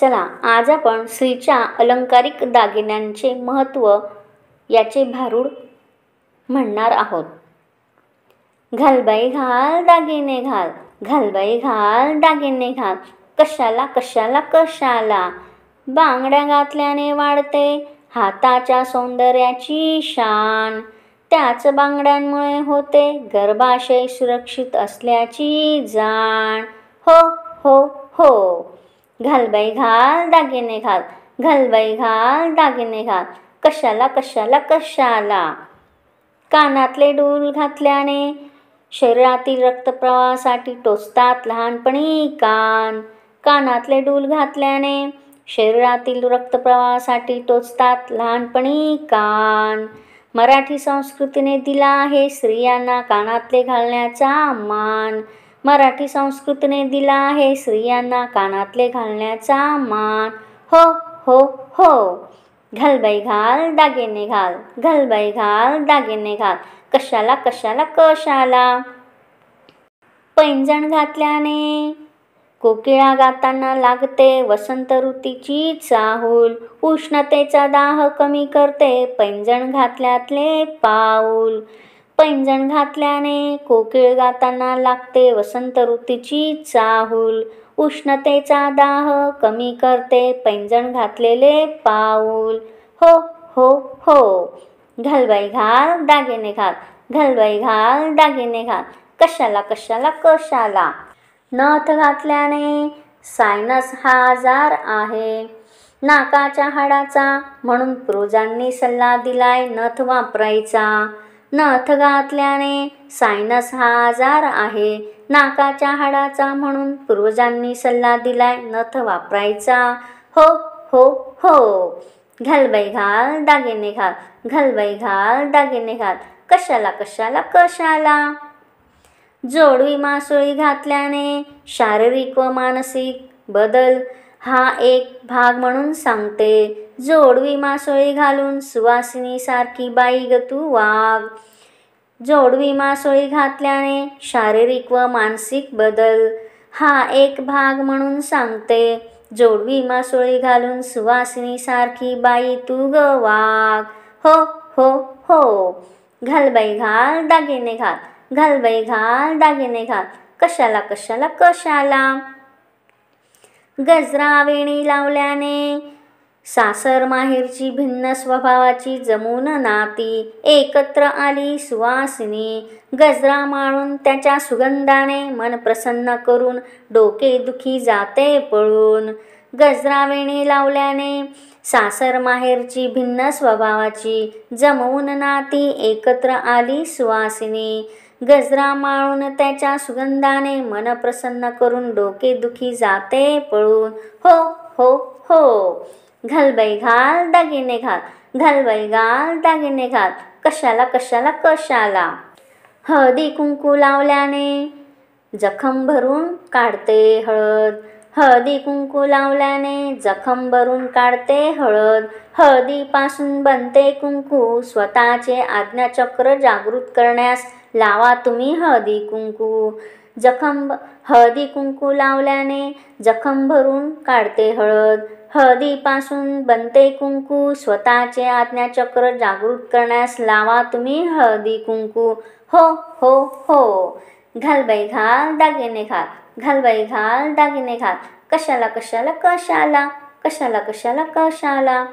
चला आज आपण स्त्रीच्या अलंकारिक दागिन्यांचे महत्त्व याचे भारूड म्हणणार आहोत घालबाई घाल दागिने घाल घालबाई घाल दागिने घाल कशाला कशाला कशाला बांगड्या घातल्याने वाढते हाताच्या सौंदर्याची शान त्याच बांगड्यांमुळे होते गर्भाशय सुरक्षित असल्याची जाण हो हो हो घाल घाल दागिने घाल घाल घाल दागिने घाल कशाला कशाला कशाला कानातले डूल घातल्याने शरीरातील रक्तप्रवाहासाठी टोचतात लहानपणी कान कानातले डूल घातल्याने शरीरातील रक्तप्रवाहासाठी टोचतात लहानपणी कान मराठी संस्कृतीने दिला आहे स्त्रियांना कानातले घालण्याचा मान मराठी संस्कृतीने दिला आहे स्त्रियांना कानातले घालण्याचा मान हो हो हो घालबाई घाल दागिने घाल घालबाई घाल दागिने घाल कशाला कशाला कशाला पैंजण घातल्याने कोकिळा गाताना लागते वसंत ऋतूची चाहूल उष्णतेचा दाह कमी करते पैंजण घातल्यातले पाऊल पैंजण घातल्याने कोकिळ गाताना लागते वसंत ऋतूची चाहूल उष्णतेचा दाह कमी करते पैंजण घातलेले पाऊल हो हो हो घालबाई घाल दागिने घाल घालबाई घाल दागिने घाल कशाला कशाला कशाला नथ घातल्याने सायनस हा आजार आहे नाकाच्या हाडाचा म्हणून प्रोजांनी सल्ला दिलाय नथ वापरायचा घातल्याने सायनस हा आजार आहे नाकाच्या हाडाचा म्हणून पूर्वजांनी सल्ला दिलाय नथ वापरायचा हो हो हो घाल घाल दागिने घाल घाल घाल दागिने घाल कशाला कशाला कशाला जोडवी मासोळी घातल्याने शारीरिक व मानसिक बदल हा एक भाग म्हणून सांगते जोडवी मासोळी घालून सुवासिनी सारखी बाई गतू वाघ जोडवी मासोळी घातल्याने शारीरिक व मानसिक बदल हा एक भाग म्हणून सांगते जोडवी मासोळी घालून सुवासिनी सारखी बाई तू ग वाघ हो हो हो घाल घाल दागिने घाल घाल घाल दागिने घाल कशाला कशाला कशाला गजरा वेणी लावल्याने सासर माहेरची भिन्न स्वभावाची जमून नाती एकत्र आली सुवासिनी गजरा माळून त्याच्या सुगंधाने मन प्रसन्न करून डोके दुखी जाते पळून गजरा वेणी लावल्याने सासर माहेरची भिन्न स्वभावाची जमवून नाती एकत्र आली सुवासिनी गजरा माळून त्याच्या सुगंधाने मन प्रसन्न करून डोके दुखी जाते पळून हो हो हो घालबाई घाल दागिने घाल घालबाई घाल दागिने घाल कशाला कशाला कशाला हळदी कुंकू लावल्याने जखम भरून काढते हळद हळदी कुंकू लावल्याने जखम भरून काढते हळद हळदीपासून बनते कुंकू स्वतःचे आज्ञाचक्र जागृत करण्यास लावा तुम्ही हळदी कुंकू जखम हळदी कुंकू लावल्याने जखम भरून काढते हळद हळदीपासून बनते कुंकू स्वतःचे आज्ञाचक्र जागृत करण्यास लावा तुम्ही हळदी कुंकू हो हो हो घालबाई घाल दागिने घाल घालबाई घाल दागिने घाल कशाला कशाला कशाला कशाला कशाला कशाला